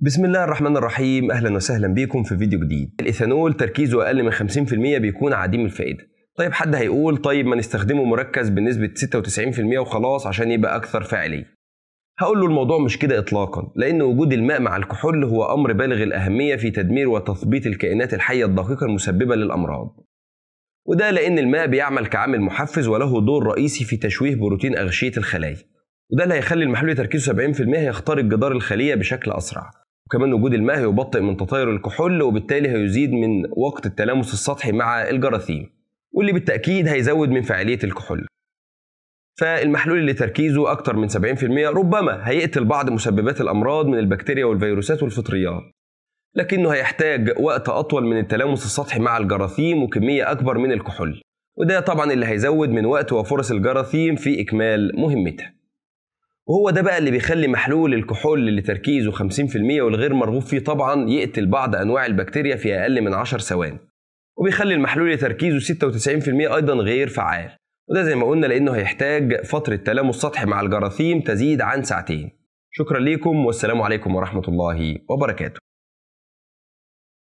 بسم الله الرحمن الرحيم اهلا وسهلا بيكم في فيديو جديد الايثانول تركيزه اقل من 50% بيكون عديم الفائده طيب حد هيقول طيب ما نستخدمه مركز بنسبه 96% وخلاص عشان يبقى اكثر فاعليه هقول له الموضوع مش كده اطلاقا لان وجود الماء مع الكحول هو امر بالغ الاهميه في تدمير وتثبيط الكائنات الحيه الدقيقه المسببه للامراض وده لان الماء بيعمل كعامل محفز وله دور رئيسي في تشويه بروتين اغشيه الخلايا وده اللي هيخلي المحلول تركيزه 70% يخترق جدار الخليه بشكل اسرع وكمان وجود الماء هيبطئ من تطاير الكحول وبالتالي هيزيد من وقت التلامس السطحي مع الجراثيم واللي بالتأكيد هيزود من فعالية الكحول فالمحلول اللي تركيزه أكتر من 70% ربما هيقتل بعض مسببات الأمراض من البكتيريا والفيروسات والفطريات لكنه هيحتاج وقت أطول من التلامس السطحي مع الجراثيم وكمية أكبر من الكحول وده طبعا اللي هيزود من وقت وفرص الجراثيم في إكمال مهمتها وهو ده بقى اللي بيخلي محلول الكحول اللي تركيزه 50% والغير مرغوب فيه طبعا يقتل بعض انواع البكتيريا في اقل من 10 ثواني وبيخلي المحلول اللي تركيزه 96% ايضا غير فعال وده زي ما قلنا لانه هيحتاج فتره تلامس السطح مع الجراثيم تزيد عن ساعتين شكرا ليكم والسلام عليكم ورحمه الله وبركاته